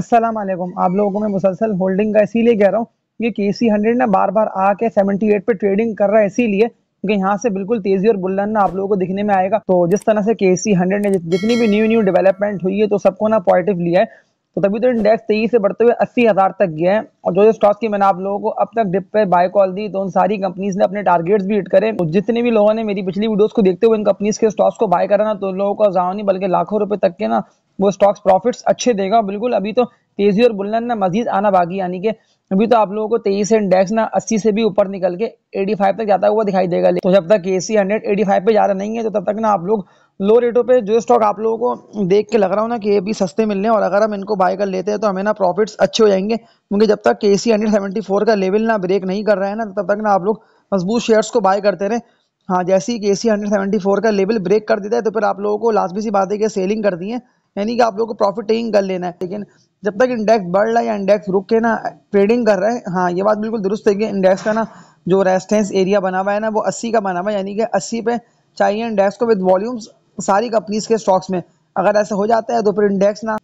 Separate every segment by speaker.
Speaker 1: अस्सलाम वालेकुम आप लोगों को मैं मुसलसल होल्डिंग का इसीलिए कह रहा हूँ ये के सी हंड्रेड ना बार बार आके सेवेंटी एट पे ट्रेडिंग कर रहा है इसीलिए क्योंकि यहाँ से बिल्कुल तेजी और बुल्लन ना आप लोगों को दिखने में आएगा तो जिस तरह से के सी हंड्रेड ने जितनी भी न्यू न्यू डेवलपमेंट हुई है तो सबको ना पॉजिटिव लिया है तो तभी तो इंडेक्स तेईस से बढ़ते हुए अस्सी हज़ार तक गया है और जो जो स्टॉक की मैंने आप लोगों को अब तक डिप पे बाय कॉल दी तो उन सारी कंपनीज ने अपने टारगेट्स भी हिट करे तो जितने भी लोगों ने मेरी पिछली वीडियोस को देखते हुए इन कंपनीज के स्टॉक्स को बाय करा ना तो उन लोगों का जाओ नहीं बल्कि लाखों रुपए तक के ना वो स्टॉक्स प्रॉफिट्स अच्छे देगा बिल्कुल अभी तो तेजी और बुलंद ना मजीद आना बाकी यानी कि अभी तो आप लोगों को तेईस इंडेक्स ना अस्सी से भी ऊपर निकल के एटी फाइव तक जाता हुआ दिखाई देगा तो जब तक A C hundred eighty five पे जा रहा नहीं है तो तब तक ना आप लोग लो रेटों पे जो स्टॉक आप लोगों को देख के लग रहा हो ना कि ये भी सस्ते मिलने और अगर हम इनको बाय कर लेते हैं तो हमें ना प्रॉफिट्स अच्छे हो जाएंगे क्योंकि जब तक के सी हंड्रेड सेवेंटी फोर का लेवल ना ब्रेक नहीं कर रहा है ना तो तब तक ना आप लोग मजबूत शेयर्स को बाय करते रहे हाँ जैसे ही के सी हंड्रेड सेवेंटी फोर का लेवल ब्रेक कर देता है तो फिर आप लोगों को लाजमी सी बात है कि सेलिंग करती है यानी कि आप लोग को प्रॉफिट टेकिंग कर लेना है लेकिन जब तक इंडेक्स बढ़ रहा है या इंडेक्स रुक के ना ट्रेडिंग कर रहा है हाँ ये बात बिल्कुल दुरुस्त है कि इंडेक्स का ना जो रेस्टेंस एरिया बना हुआ है ना वो अस्सी का बना हुआ है यानी कि अस्सी पे चाहिए इंडेक्स को विद वॉल्यूम्स सारी कंपनीज के स्टॉक्स में अगर ऐसा हो जाता है तो फिर इंडेक्स ना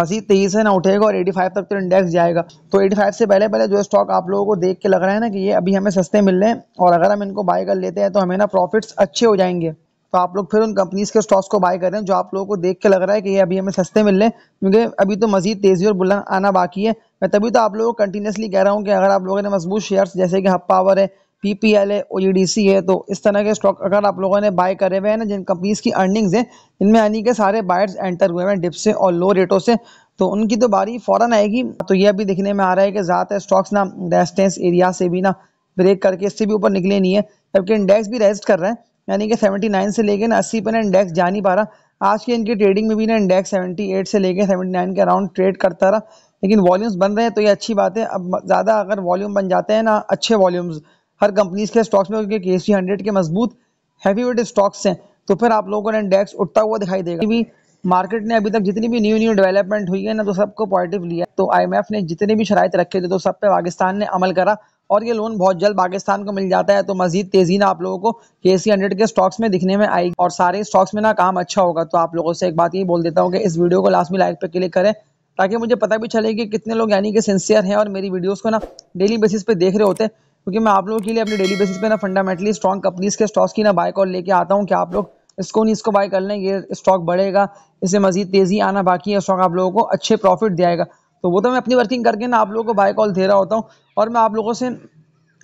Speaker 1: मजीद तेजी से ना उठेगा और 85 तक तो इंडेक्स जाएगा तो 85 से पहले पहले जो स्टॉक आप लोगों को देख के लग रहा है ना कि ये अभी हमें सस्ते मिल रहे हैं और अगर हम इनको बाय कर लेते हैं तो हमें ना प्रॉफिट्स अच्छे हो जाएंगे तो आप लोग फिर उन कंपनीज़ के स्टॉक्स को बाय करें जो आप लोगों को देख के लग रहा है कि ये अभी हमें सस्ते मिल रहे हैं क्योंकि अभी तो मजीद तेज़ी और बुलंद आना बाकी है मैं तभी तो आप लोगों को कंटिन्यूसली कह रहा हूँ कि अगर आप लोगों ने मजबूत शेयर्स जैसे कि हप पावर है पी पी एल है ओ e है तो इस तरह के स्टॉक अगर आप लोगों ने बाय करे हुए हैं ना जिन कंपनीज़ की अर्निंग्स हैं इनमें यानी के सारे बायर्स एंटर हुए हैं डिप से और लो रेटों से तो उनकी तो बारी फ़ौरन आएगी तो ये अभी दिखने में आ रहा है कि ज़्यादातर स्टॉक्स ना रेजिस्टेंस एरिया से भी ना ब्रेक करके इससे भी ऊपर निकले नहीं है जबकि इंडेक्स भी रेजिस्ट कर रहे हैं यानी कि 79 से लेके ना अस्सी पर ना इंडेक्स जा नहीं पा रहा आज के इनकी ट्रेडिंग में भी ना इंडेक्स 78 से लेके 79 के अराउंड ट्रेड करता रहा लेकिन वॉल्यूम्स बन रहे हैं तो ये अच्छी बात है अब ज़्यादा अगर वॉल्यूम बन जाते हैं ना अच्छे वॉल्यूम्स हर कंपनीज के स्टॉक्स में क्योंकि के सी हंड्रेड के मजबूत हैवी वेट स्टॉक्स हैं तो फिर आप लोगों को ना इंडेक्स उठता हुआ दिखाई देगा भी मार्केट ने अभी तक जितनी भी न्यू न्यू डेवलपमेंट हुई है ना तो सबको पॉजिटिव लिया तो आई ने जितने भी शराय रखे थे तो सब पे पाकिस्तान ने अमल करा और ये लोन बहुत जल्द पाकिस्तान को मिल जाता है तो मजीद तेजी ना आप लोगों को के सी हंड्रेड के स्टॉक्स में दिखने में आएगी और सारे स्टॉक्स में ना काम अच्छा होगा तो आप लोगों से एक बात ये बोल देता हूँ कि इस वीडियो को लास्ट में लाइक पर क्लिक करें ताकि मुझे पता भी चले कि कितने लोग यानी कि सिंसियर हैं और मेरी वीडियोज़ को ना डेली बेसिस पे देख रहे होते हैं क्योंकि मैं आप लोगों के लिए अपने डेली बेसिस पे ना फंडामेंटली स्ट्रॉन्ग कंपनीज के स्टॉक्स की ना बाय कॉल लेके आता हूँ कि आप लोग इसको नहीं इसको बाय कर लें ये स्टॉक बढ़ेगा इसे मजीद तेज़ी आना बाकी है स्टॉक आप लोगों को अच्छे प्रॉफिट दिएगा तो वो तो मैं अपनी वर्किंग करके ना आप लोगों को बाय कॉल दे रहा होता हूँ और मैं आप लोगों से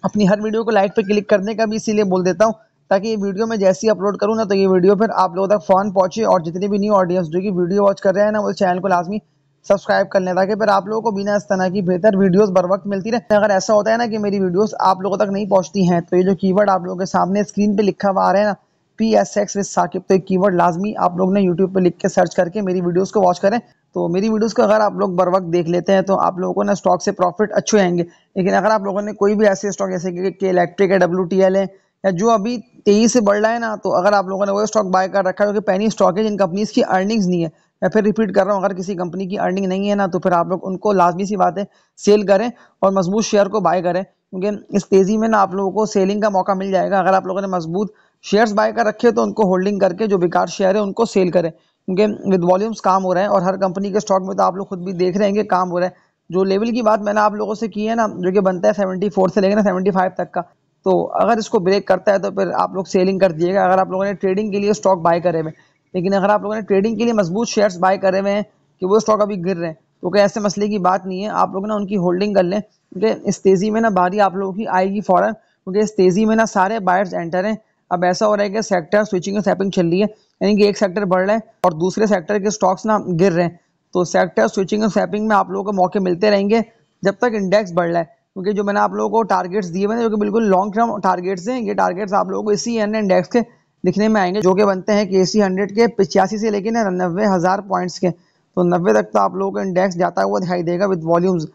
Speaker 1: अपनी हर वीडियो को लाइक पर क्लिक करने का भी इसीलिए बोल देता हूँ ताकि ये वीडियो मैं जैसे ही अपलोड करूँ ना तो ये वीडियो फिर आप लोगों तक फ़ौन पहुँचे और जितने भी न्यू ऑडियंस जो कि वीडियो वॉच कर रहे हैं ना उस चैनल को लाजमी सब्सक्राइब कर लें ताकि फिर आप लोगों को बिना इस तरह की बेहतर वीडियोस बर वक्त मिलती रहे अगर ऐसा होता है ना कि मेरी वीडियोस आप लोगों तक नहीं पहुंचती हैं तो ये जो कीवर्ड आप लोगों के सामने स्क्रीन पे लिखा हुआ आ रहा है ना P S X with Saqib तो एक कीवर्ड लाजमी आप लोग ने यूट्यूब पे लिख के सर्च करके मेरी वीडियोस को वॉच करें तो मेरी वीडियोस को अगर आप लोग बर वक्त देख लेते हैं तो आप लोगों को ना स्टॉक से प्रॉफिट अच्छे आएंगे लेकिन अगर आप लोगों ने कोई भी ऐसे स्टॉक जैसे कि इलेक्ट्रिक है डब्ल्यू टी एल है या जो अभी तेज़ी से बढ़ रहा है ना तो अगर आप लोगों ने वो स्टॉक बाय कर रखा है क्योंकि पहली पैनी स्टॉक है जिन कंपनीज की अर्निंग्स नहीं है मैं फिर रिपीट कर रहा हूँ अगर किसी कंपनी की अर्निंग नहीं है ना तो फिर आप लोग उनको लाजमी सी बात है सेल करें और मजबूत शेयर को बाय करें क्योंकि इस तेज़ी में ना आप लोगों को सेलिंग का मौका मिल जाएगा अगर आप लोगों ने मजबूत शेयर्स बाय कर रखे तो उनको होल्डिंग करके जो बेकार शेयर है उनको सेल करें क्योंकि विद वॉल्यूम्स काम हो रहे हैं और हर कंपनी के स्टॉक में तो आप लोग खुद भी देख रहे हैं कि काम हो रहा है जो लेवल की बात मैंने आप लोगों से की है ना जो कि बनता है सेवेंटी फोर से लेकर ना सेवेंटी फाइव तक का तो अगर इसको ब्रेक करता है तो फिर आप लोग सेलिंग कर दिएगा अगर आप लोगों ने ट्रेडिंग के लिए स्टॉक बाय करे हुए लेकिन अगर आप लोगों ने ट्रेडिंग के लिए मजबूत शेयर्स बाय करे हुए हैं कि वो स्टॉक अभी गिर रहे हैं तो क्योंकि ऐसे मसले की बात नहीं है आप लोग ना उनकी होल्डिंग कर लें क्योंकि इस तेज़ी में ना बारी आप लोगों की आएगी फ़ौरन क्योंकि इस तेज़ी में ना सारे बायर्स एंटर हैं अब ऐसा हो रहा है कि सेक्टर स्विचिंग एंड सैपिंग चल रही है यानी कि एक सेक्टर बढ़ रहा है और दूसरे सेक्टर के स्टॉक्स ना गिर रहे हैं तो सेक्टर स्विचिंग एंड सैपिंग में आप लोगों को मौके मिलते रहेंगे जब तक इंडेक्स बढ़ रहा है क्योंकि जो मैंने आप लोगों को टारगेट्स दिए हुए जो कि बिल्कुल लॉन्ग टर्म टारगेट्स हैं ये टारगेट्स आप लोगों को इसी एन इंडेक्स के दिखने में आएंगे जो कि बनते हैं के सी हंड्रेड के पिचासी से लेकिन नब्बे हज़ार पॉइंट्स के तो नब्बे तक तो आप लोगों को इंडेक्स जाता हुआ दिखाई देगा विद वॉल्यूम्स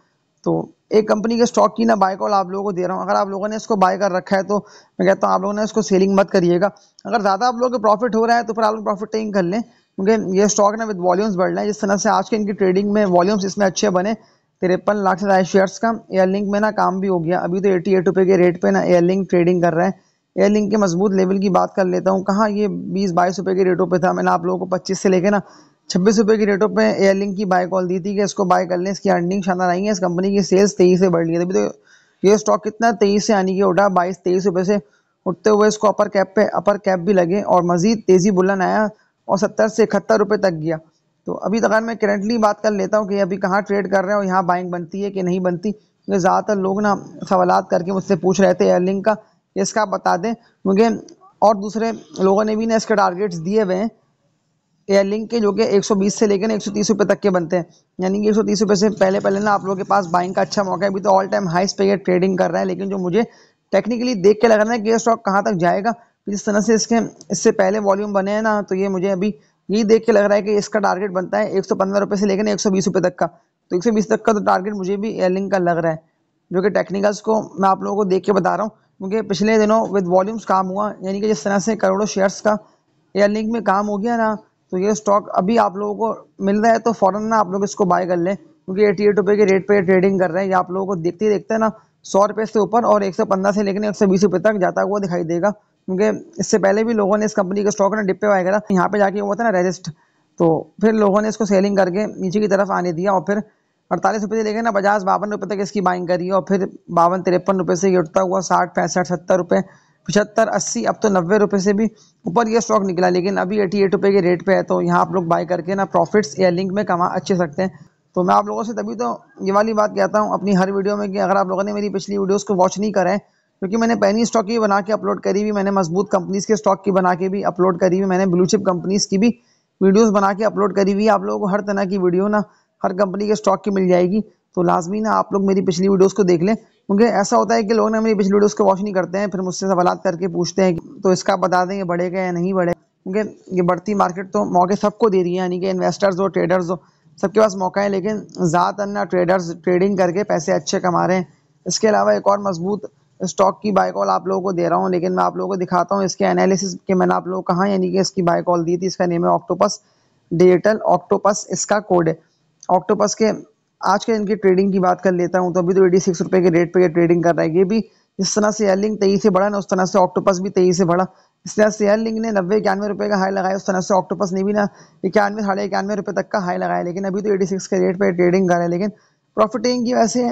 Speaker 1: तो एक कंपनी के स्टॉक की ना बाय कॉल आप लोगों को दे रहा हूँ अगर आप लोगों ने इसको बाय कर रखा है तो मैं कहता हूँ आप लोगों ने इसको सेलिंग मत करिएगा अगर ज़्यादा आप लोगों के प्रॉफिट हो रहा है तो फिर आप लोग प्रॉफिट टेकिंग कर लें क्योंकि ये स्टॉक ना विद वॉल्यूम्स बढ़ रहे हैं जिस तरह से आज के इनकी ट्रेडिंग में वॉल्यूम्स इसमें अच्छे बने तिरपन लाख से ज़्यादा शेयर्स का एयर लिंक में ना काम भी हो गया अभी तो एटी एट रुपये के रेट पे ना एयर लिंक ट्रेडिंग कर रहा है एयर लिंक के मजबूत लेवल की बात कर लेता हूँ कहाँ ये बीस बाईस रुपये के रेटों पर था मैंने आप लोगों को पच्चीस से लेकर ना छब्बीस रुपये की रेटों पे एयरलिंक की बाय कॉल दी थी कि इसको बाय कर लें इसकी अर्निंग शानदार आई है इस कंपनी की सेल्स तेजी से बढ़ लिया अभी तो ये स्टॉक कितना तेईस से आने की उठा बाईस तेईस रुपये से उठते हुए इसको अपर कैप पे अपर कैप भी लगे और मजीद तेज़ी बुलंद आया और सत्तर से इकहत्तर रुपये तक गया तो अभी तक मैं करेंटली बात कर लेता हूँ कि अभी कहाँ ट्रेड कर रहे हैं और यहाँ बाइंग बनती है कि नहीं बनती क्योंकि ज़्यादातर लोग ना सवाल करके मुझसे पूछ रहे थे एयरलिंक का इसका बता दें क्योंकि और दूसरे लोगों ने भी ना इसके टारगेट्स दिए हुए हैं एयर लिंक के जो कि 120 से लेकर सौ रुपए तक के बनते हैं यानी कि एक सौ से पहले पहले ना आप लोगों के पास बाइंग का अच्छा मौका है अभी तो ऑल टाइम हाइस पे ट्रेडिंग कर रहा है लेकिन जो मुझे टेक्निकली देख के लग रहा है कि ये स्टॉक कहाँ तक जाएगा जिस तरह से इसके इससे पहले वॉल्यूम बने हैं ना तो ये मुझे अभी यही देख के लग रहा है कि इसका टारगेट बनता है एक सौ से लेकर एक सौ तक का तो एक सौ तक का तो टारगेट मुझे भी एयरलिंक का लग रहा है जो कि टेक्निकल्स को मैं आप लोगों को देख के बता रहा हूँ क्योंकि पिछले दिनों विद वॉल्यूम्स काम हुआ यानी कि जिस तरह से करोड़ों शेयर्स का एयरलिंक में काम हो गया ना तो ये स्टॉक अभी आप लोगों को मिल रहा है तो फ़ौरन ना आप लोग इसको बाय कर लें क्योंकि एटी एट रुपये के रेट पर ट्रेडिंग कर रहे हैं ये आप लोगों को देखते ही देखते हैं ना सौ रुपये से ऊपर और एक सौ पंद्रह से लेकर एक सौ बीस रुपये तक जाता हुआ दिखाई देगा क्योंकि इससे पहले भी लोगों ने इस कंपनी का स्टॉक ना डिपे बाय करा यहाँ पे जाके हुआ था ना रजिस्ट तो फिर लोगों ने इसको सेलिंग करके नीचे की तरफ आने दिया और फिर अड़तालीस रुपये से लेकर ना पचास बावन रुपये तक इसकी बाइंग करी और फिर बावन तिरपन रुपये से ये उठता हुआ साठ पैंसठ सत्तर रुपये पचहत्तर अस्सी अब तो नब्बे रुपये से भी ऊपर ये स्टॉक निकला लेकिन अभी एटी एट रुपये के रेट पे है तो यहाँ आप लोग बाय करके ना प्रॉफिट्स या लिंक में कमा अच्छे सकते हैं तो मैं आप लोगों से तभी तो ये वाली बात कहता हूँ अपनी हर वीडियो में कि अगर आप लोगों ने मेरी पिछली वीडियोज़ को वॉच नहीं करें क्योंकि मैंने पैनी स्टॉक की बना के अपलोड करी हुई मैंने मजबूत कंपनीज़ के स्टॉक की बना के भी अपलोड करी हुई मैंने ब्लूचिप कंपनीज़ की भी वीडियोस बना के अपलोड करी हुई आप लोगों को हर तरह की वीडियो ना हर कंपनी के स्टॉक की मिल जाएगी तो लाजमी ना आप लोग मेरी पिछली वीडियोस को देख लें क्योंकि ऐसा होता है कि लोग ना मेरी पिछली वीडियोस को वॉश नहीं करते हैं फिर मुझसे सवाल करके पूछते हैं तो इसका आप बता दें ये बढ़ेगा या नहीं बढ़ेगा क्योंकि ये बढ़ती मार्केट तो मौके सबको दे रही है यानी कि इन्वेस्टर्स हो ट्रेडर्स हो सबके पास मौका है लेकिन ज़्यादातर ना ट्रेडर्स ट्रेडिंग करके पैसे अच्छे कमा रहे हैं इसके अलावा एक और मजबूत स्टॉक की बाई कॉल आप लोगों को दे रहा हूँ लेकिन मैं आप लोगों को दिखाता हूँ इसके एनालिसिस के मैंने आप लोगों को कहा यानी कि इसकी बाई कॉल दी थी इसका नेम है ऑक्टोपस डिजिटल ऑक्टोपस इसका कोड है ऑक्टोपस के आज के इनकी ट्रेडिंग की बात कर लेता हूँ तो अभी तो एटी सिक्स रुपये के रेट पे ये ट्रेडिंग कर रहा है ये भी जिस तरह से एयरलिंग तेईस से बढ़ा ना उस तरह से ऑक्टोपस भी तेईस से बढ़ा इस तरह से एयरलिंग ने नब्बे इक्यानवे रुपये का हाई लगाया उस तरह से ऑक्टोपस ने भी ना इक्यानवे साढ़े इक्यानवे रुपये तक का हाई लगाया लेकिन अभी तो एटी सिक्स के रेट पर ट्रेडिंग कर रहा है लेकिन प्रॉफिटिंग की वैसे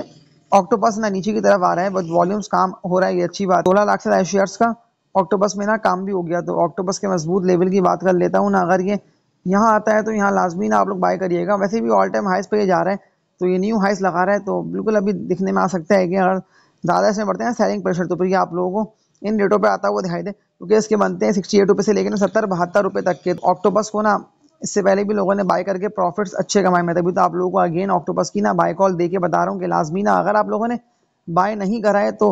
Speaker 1: ऑक्टोपस ना नीचे की तरफ आ रहा है बट वॉल्यूम्स काम हो रहा है ये अच्छी बात सोलह लाख से शेयर्स का ऑक्टोपस में ना काम भी हो गया तो ऑक्टोपस के मजबूत लेवल की बात कर लेता हूँ ना अगर ये यहाँ आता है तो यहाँ लाजमी ना आप लोग बाय करिएगा वैसे भी ऑल टाइम हाइस पे जा रहा है तो ये न्यू हाइस लगा रहा है तो बिल्कुल अभी दिखने में आ सकता है कि अगर ज़्यादा इसमें बढ़ते हैं सेलिंग प्रेशर तो फिर ये आप लोगों को इन रेटों पर आता हुआ दिखाई दे क्योंकि इसके बनते हैं सिक्सटी एट रुपये से लेकर सत्तर बहत्तर रुपये तक के ऑक्टोबस ऑक्टोपस को ना इससे पहले भी लोगों ने बाय करके प्रॉफिट्स अच्छे कमाए मैं तभी तो आप लोगों को अगेन ऑक्टोपस की ना बाय कॉल दे के बता रहा हूँ कि लाजमी ना अगर आप लोगों ने बाय नहीं करा है तो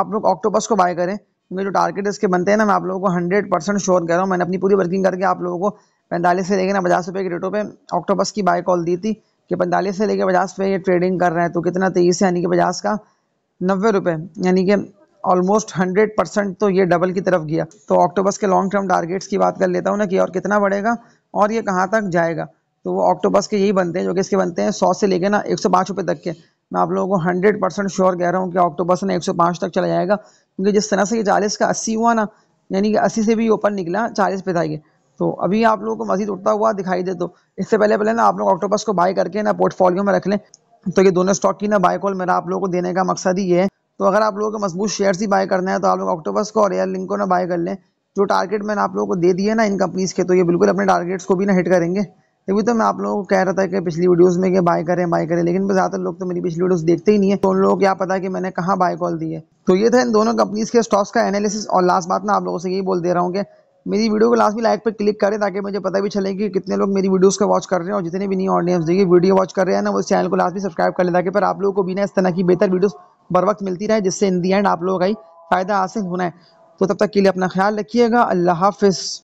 Speaker 1: आप लोग ऑक्टोपस को बाय करें मेरे जो टारगेट इसके बनते हैं ना मैं आप लोगों को हंड्रेड परसेंट श्योर कर रहा हूँ मैंने अपनी पूरी वर्किंग करके आप लोगों को पैंतालीस से लेकर ना पचास रुपये के रेटों पर ऑक्टोपस की बाय कॉल दी थी कि पैंतालीस से लेकर पचास पे ये ट्रेडिंग कर रहे हैं तो कितना तेईस यानी कि पचास का नब्बे रुपये यानी कि ऑलमोस्ट हंड्रेड परसेंट तो ये डबल की तरफ गया तो ऑक्टोबस के लॉन्ग टर्म टारगेट्स की बात कर लेता हूँ ना कि और कितना बढ़ेगा और ये कहाँ तक जाएगा तो वो ऑक्टोबस के यही बनते हैं जो कि इसके बनते हैं सौ से लेकर ना एक सौ तक के मैं आप लोगों को हंड्रेड परसेंट श्योर कह रहा हूँ कि ऑक्टोबस सौ पाँच तक चला जाएगा क्योंकि जिस तरह से ये चालीस का अस्सी हुआ ना यानी कि अस्सी से भी ऊपर निकला चालीस पे था ये तो अभी आप लोगों को मजीद उठता हुआ दिखाई दे तो इससे पहले पहले ना आप लोग ऑक्टोपस को बाय करके ना पोर्टफोलियो में रख लें तो ये दोनों स्टॉक की ना बाय कॉल मेरा आप लोगों को देने का मकसद ही है तो अगर आप लोगों को मजबूत शेयर ही बाय करना है तो आप लोग ऑक्टोपस को और एयर लिंक को ना बाय कर लें जो टारगेट मैंने आप लोगों को दे दिए ना इन कंपनीज़ के तो ये बिल्कुल अपने टारगेट्स को भी ना हिट करेंगे तभी तो मैं आप लोगों को कह रहा था कि पिछली वीडियोस में कि बाय करें बाय करें लेकिन ज़्यादातर लोग तो मेरी पिछली वीडियोस देखते ही नहीं है तो उन लोगों को क्या पता कि मैंने कहाँ बाय कॉल दी है तो ये था इन दोनों कंपनीज़ के स्टॉक्स का एनालिसिस और लास्ट बात ना आप लोगों से यही बोल दे रहा हूँ कि मेरी वीडियो को लास्ट में लाइक पर क्लिक करें ताकि मुझे पता भी चले कि कितने लोग मेरी वीडियोस को वॉच कर रहे हैं और जितने भी नई ऑडियंस देखिए वीडियो वॉच कर रहे हैं ना वो चैनल को लास्ट भी सब्सक्राइब कर लें ताकि पर आप लोगों को बिना इस तरह की बेहतर वीडियोस बर वक्त मिलती रहे जिससे इन दी एंड आप लोगों का ही फ़ायदा हासिल होना है तो तब तक के लिए अपना ख्याल रखिएगा अल्लाह हाफिज़